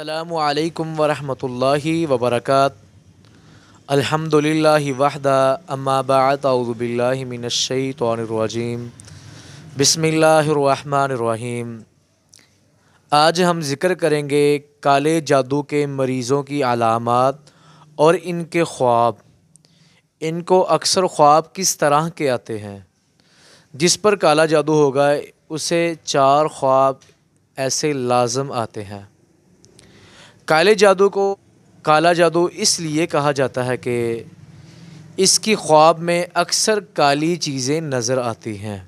अल्लाम الشيطان वबरक بسم الله الرحمن الرحيم आज हम ज़िक्र करेंगे काले जादू के मरीज़ों की अलामत और इनके ख्वाब इनको अक्सर ख्वाब किस तरह के आते हैं जिस पर काला जादू होगा उसे चार ख्वाब ऐसे लाजम आते हैं काले जादू को काला जादू इसलिए कहा जाता है कि इसकी ख्वाब में अक्सर काली चीज़ें नज़र आती हैं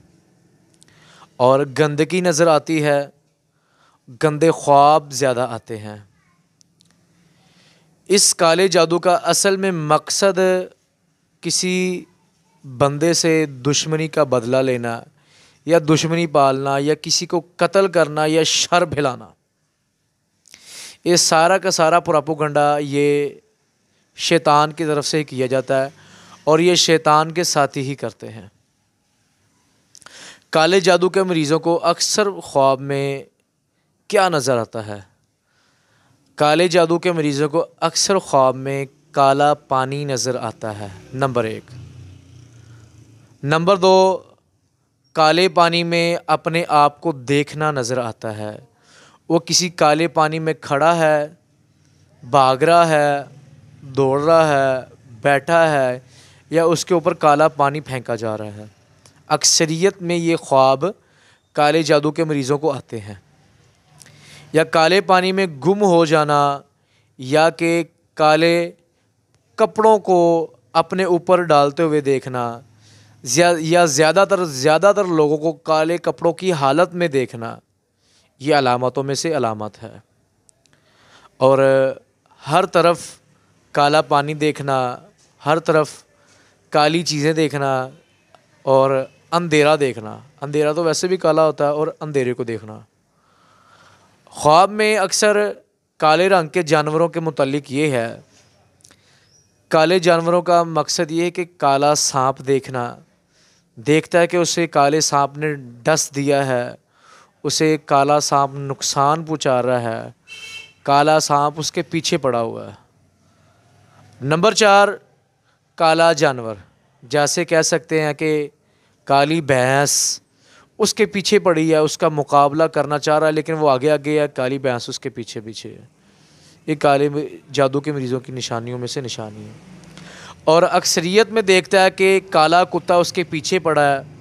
और गंदगी नज़र आती है गंदे ख्वाब ज़्यादा आते हैं इस काले जादू का असल में मकसद किसी बंदे से दुश्मनी का बदला लेना या दुश्मनी पालना या किसी को कत्ल करना या शर भिलाना ये सारा का सारा प्रापोगंडा ये शैतान की तरफ से ही किया जाता है और ये शैतान के साथी ही करते हैं काले जादू के मरीज़ों को अक्सर ख्वाब में क्या नज़र आता है काले जादू के मरीज़ों को अक्सर ख्वाब में काला पानी नज़र आता है नंबर एक नंबर दो काले पानी में अपने आप को देखना नज़र आता है वो किसी काले पानी में खड़ा है भाग रहा है दौड़ रहा है बैठा है या उसके ऊपर काला पानी फेंका जा रहा है अक्सरियत में ये ख्वाब काले जादू के मरीज़ों को आते हैं या काले पानी में गुम हो जाना या कि काले कपड़ों को अपने ऊपर डालते हुए देखना या ज़्यादातर ज़्यादातर लोगों को काले कपड़ों की हालत में देखना ये अलामतों में से अलामत है और हर तरफ काला पानी देखना हर तरफ काली चीज़ें देखना और अंधेरा देखना अंधेरा तो वैसे भी काला होता है और अंधेरे को देखना ख्वाब में अक्सर काले रंग के जानवरों के मतलब ये है काले जानवरों का मकसद ये है कि काला सांप देखना देखता है कि उसे काले सांप ने डस दिया है उसे काला सांप नुकसान पहुंचा रहा है काला सांप उसके पीछे पड़ा हुआ है नंबर चार काला जानवर जैसे कह सकते हैं कि काली भैंस उसके पीछे पड़ी है उसका मुकाबला करना चाह रहा है लेकिन वो आगे आगे है काली भैंस उसके पीछे पीछे है ये काले जादू के मरीज़ों की निशानियों में से निशानी है और अक्सरियत में देखता है कि काला कुत्ता उसके पीछे पड़ा है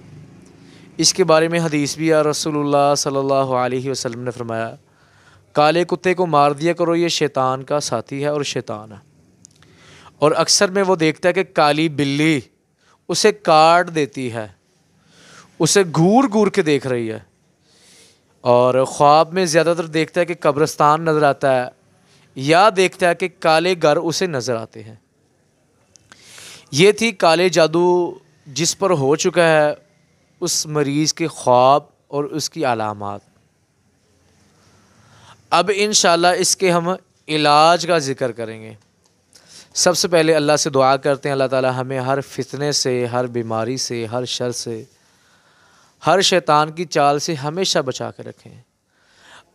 इसके बारे में हदीस भी आ रसोल्ला सल्ला वसलम ने फरमाया काले कुत्ते को मार दिया करो ये शैतान का साथी है और शैतान है और अक्सर में वो देखता है कि काली बिल्ली उसे काट देती है उसे घूर घूर के देख रही है और ख्वाब में ज़्यादातर देखता है कि कब्रस्तान नज़र आता है या देखता है कि काले घर उसे नज़र आते हैं ये थी काले जादू जिस पर हो चुका है उस मरीज़ के ख्वाब और उसकी अलामत अब इन इसके हम इलाज का ज़िक्र करेंगे सबसे पहले अल्लाह से दुआ करते हैं अल्लाह ताला हमें हर फितने से हर बीमारी से हर शर से हर शैतान की चाल से हमेशा बचा के रखें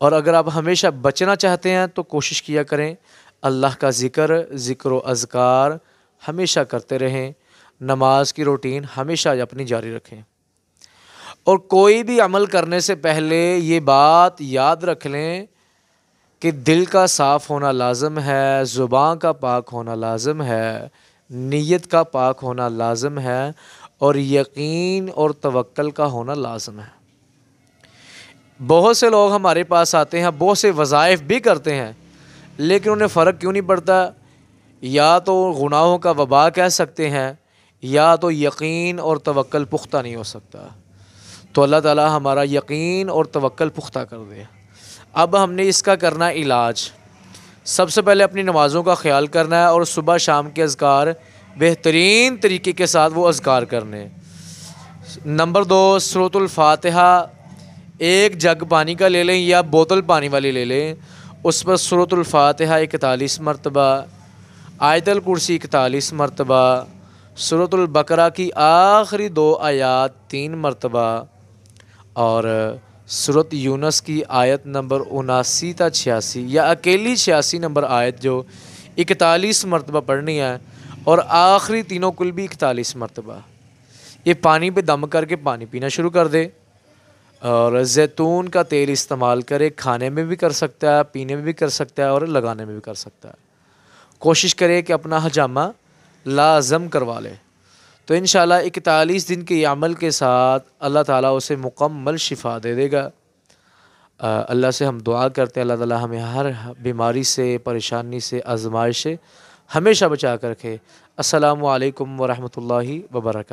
और अगर आप हमेशा बचना चाहते हैं तो कोशिश किया करें अल्लाह का ज़िक्र ज़िक्र अजगार हमेशा करते रहें नमाज की रूटीन हमेशा अपनी जारी रखें और कोई भी अमल करने से पहले ये बात याद रख लें कि दिल का साफ़ होना लाजम है ज़ुबान का पाक होना लाजम है नीयत का पाक होना लाजम है और यकीन और तवक्ल का होना लाजम है बहुत से लोग हमारे पास आते हैं बहुत से वज़ाइफ भी करते हैं लेकिन उन्हें फ़र्क क्यों नहीं पड़ता या तो गुनाहों का वबा कह सकते हैं या तो यकीन और तवक्ल पुख्ता नहीं हो सकता तो अल्लाह ताला हमारा यकीन और तवक्ल पुख्ता कर दे अब हमने इसका करना इलाज सबसे पहले अपनी नमाज़ों का ख्याल करना है और सुबह शाम के अजगार बेहतरीन तरीके के साथ वो अजगार करने नंबर दो स्रोतुल्फातहा एक जग पानी का ले लें या बोतल पानी वाली ले लें उस पर सूरतुल्फातहा इकतालीस मरतबा आयतल कुर्सी इकतालीस मरतबा सूरतुल्बकरा की आखिरी दो आयात तीन मरतबा और सूरत यूनस की आयत नंबर उनासी था छियासी या अकेली छियासी नंबर आयत जो इकतालीस मरतबा पढ़नी है और आखिरी तीनों कुल भी इकतालीस मरतबा ये पानी पे दम करके पानी पीना शुरू कर दे और जैतून का तेल इस्तेमाल करे खाने में भी कर सकता है पीने में भी कर सकता है और लगाने में भी कर सकता है कोशिश करे कि अपना हजामा लाजम करवा ले तो इन इकतालीस दिन के अमल के साथ अल्लाह ताला उसे मुकम्मल शिफा दे देगा अल्लाह से हम दुआ करते हैं अल्लाह ताला हमें हर बीमारी से परेशानी से आजमाइश से हमेशा बचा कर रखे असलकम वरहमल वबरक